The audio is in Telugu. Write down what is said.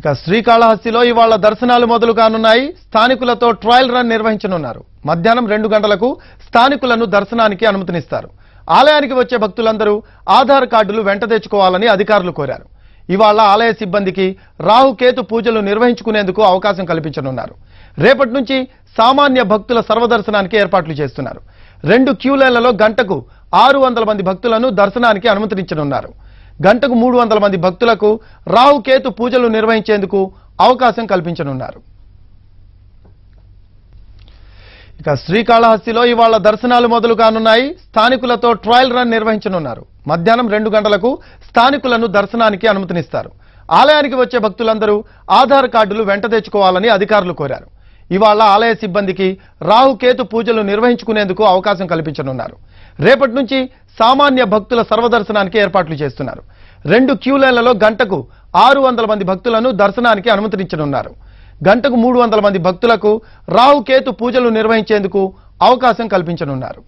ఇక శ్రీకాళహస్తిలో ఇవాళ దర్శనాలు మొదలు కానున్నాయి స్థానికులతో ట్రయల్ రన్ నిర్వహించనున్నారు మధ్యాహ్నం రెండు గంటలకు స్థానికులను దర్శనానికి అనుమతినిస్తారు ఆలయానికి వచ్చే భక్తులందరూ ఆధార్ కార్డులు వెంట తెచ్చుకోవాలని అధికారులు కోరారు ఇవాళ ఆలయ సిబ్బందికి రాహుకేతు పూజలు నిర్వహించుకునేందుకు అవకాశం కల్పించనున్నారు రేపటి నుంచి సామాన్య భక్తుల సర్వదర్శనానికి ఏర్పాట్లు చేస్తున్నారు రెండు క్యూలైన్లలో గంటకు ఆరు మంది భక్తులను దర్శనానికి అనుమతించనున్నారు గంటకు మూడు వందల మంది భక్తులకు రావుకేతు పూజలు నిర్వహించేందుకు అవకాశం కల్పించనున్నారు ఇక శ్రీకాళహస్తిలో ఇవాళ దర్శనాలు మొదలు కానున్నాయి స్థానికులతో ట్రయల్ రన్ నిర్వహించనున్నారు మధ్యాహ్నం రెండు గంటలకు స్థానికులను దర్శనానికి అనుమతినిస్తారు ఆలయానికి వచ్చే భక్తులందరూ ఆధార్ కార్డులు వెంట తెచ్చుకోవాలని అధికారులు కోరారు ఇవాళ ఆలయ సిబ్బందికి రాహుకేతు పూజలు నిర్వహించుకునేందుకు అవకాశం కల్పించనున్నారు రేపటి నుంచి సామాన్య భక్తుల సర్వదర్శనానికి ఏర్పాట్లు చేస్తున్నారు రెండు క్యూలైన్లలో గంటకు ఆరు వందల మంది భక్తులను దర్శనానికి అనుమతించనున్నారు గంటకు మూడు వందల మంది భక్తులకు కేతు పూజలు నిర్వహించేందుకు అవకాశం కల్పించనున్నారు